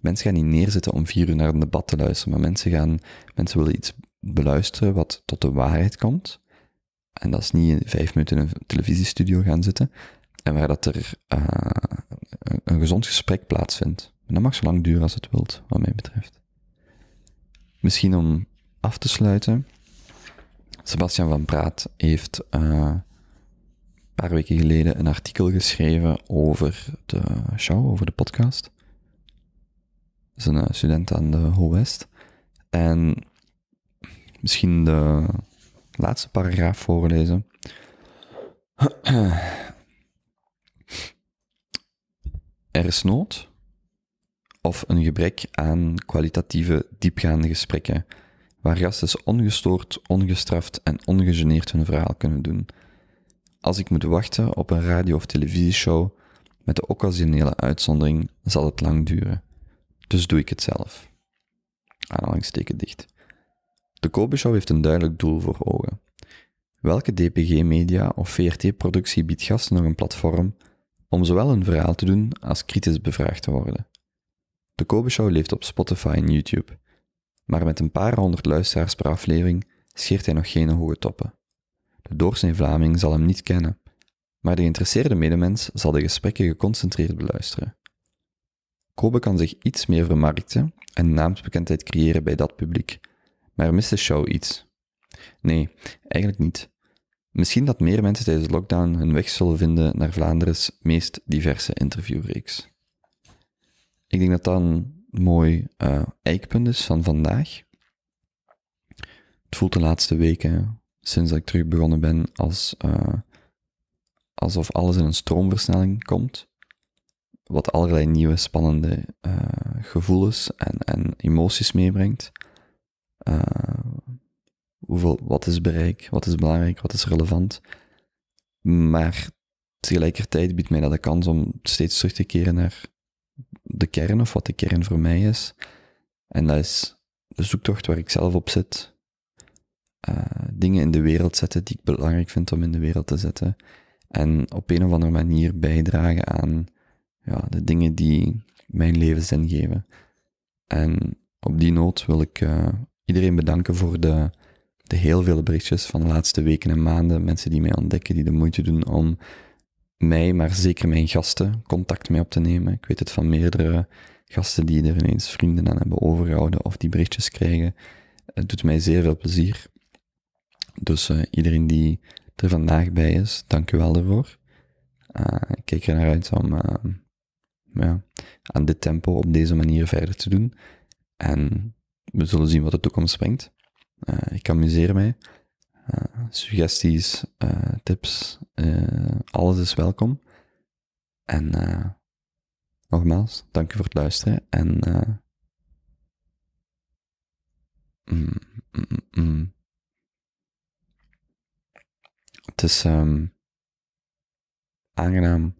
mensen gaan niet neerzitten om vier uur naar een debat te luisteren, maar mensen, gaan, mensen willen iets beluisteren wat tot de waarheid komt. En dat is niet in vijf minuten in een televisiestudio gaan zitten. En waar dat er eh, een, gezond gesprek plaatsvindt. En dat mag zo lang duren als het wilt, wat mij betreft. Misschien om af te sluiten. Sebastian van Praat heeft eh, een paar weken geleden een artikel geschreven over de show, over de podcast. Dat is een eh, student aan de Ho West. En misschien de laatste paragraaf voorlezen. Er is nood of een gebrek aan kwalitatieve, diepgaande gesprekken, waar gasten ongestoord, ongestraft en ongegeneerd hun verhaal kunnen doen. Als ik moet wachten op een radio- of televisieshow met de occasionele uitzondering, zal het lang duren. Dus doe ik het zelf. Aanhalingsteken dicht. De Kobeshow heeft een duidelijk doel voor ogen. Welke DPG-media of VRT-productie biedt gasten nog een platform om zowel een verhaal te doen als kritisch bevraagd te worden? De Kobeshow leeft op Spotify en YouTube, maar met een paar honderd luisteraars per aflevering scheert hij nog geen hoge toppen. De doorsnee Vlaming zal hem niet kennen, maar de geïnteresseerde medemens zal de gesprekken geconcentreerd beluisteren. Kobe kan zich iets meer vermarkten en naamsbekendheid creëren bij dat publiek maar mist de show iets? Nee, eigenlijk niet. Misschien dat meer mensen tijdens de lockdown hun weg zullen vinden naar Vlaanderen's meest diverse interviewreeks. Ik denk dat dat een mooi eh, eikpunt is van vandaag. Het voelt de laatste weken, sinds dat ik terug begonnen ben, als, eh, alsof alles in een stroomversnelling komt. Wat allerlei nieuwe spannende eh, gevoelens en, en emoties meebrengt. Eh, hoeveel, wat is bereik, wat is belangrijk, wat is relevant. Maar tegelijkertijd biedt mij dat de kans om steeds terug te keren naar de kern of wat de kern voor mij is. En dat is de zoektocht waar ik zelf op zit. Eh, dingen in de wereld zetten die ik belangrijk vind om in de wereld te zetten. En op een of andere manier bijdragen aan ja, de dingen die mijn leven zin geven. En op die noot wil ik eh, iedereen bedanken voor de, de heel veel berichtjes van de laatste weken en maanden. Mensen die mij ontdekken, die de moeite doen om mij, maar zeker mijn gasten, contact mee op te nemen. Ik weet het van meerdere gasten die er ineens vrienden aan hebben overgehouden of die berichtjes krijgen. Het doet mij zeer veel plezier. Dus eh, iedereen die er vandaag bij is, dank u wel daarvoor. Eh, ik kijk er naar uit om eh, ja, aan dit tempo op deze manier verder te doen. En we zullen zien wat de toekomst brengt. Uh, ik amuseer mij. Eh, suggesties, eh, tips, alles is welkom. En nogmaals, dank u voor het luisteren. En mm, mm, mm, het is ehm, aangenaam,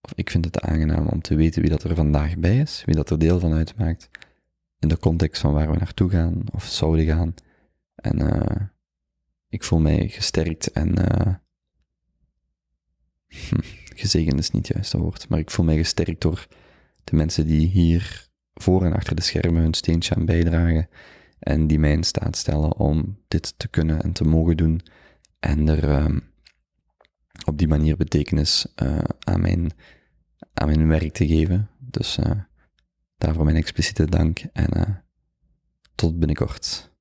of ik vind het aangenaam om te weten wie dat er vandaag bij is, wie dat er deel van uitmaakt in de context van waar we naartoe gaan of zouden gaan. En eh, ik voel mij gesterkt en. Uh, gezegend is niet het juiste woord, maar ik voel mij gesterkt door de mensen die hier voor en achter de schermen hun steentje aan bijdragen. En die mij in staat stellen om dit te kunnen en te mogen doen. En er ehm, op die manier betekenis eh, aan, mijn, aan mijn werk te geven. Dus uh, Daarvoor mijn expliciete dank en eh, tot binnenkort.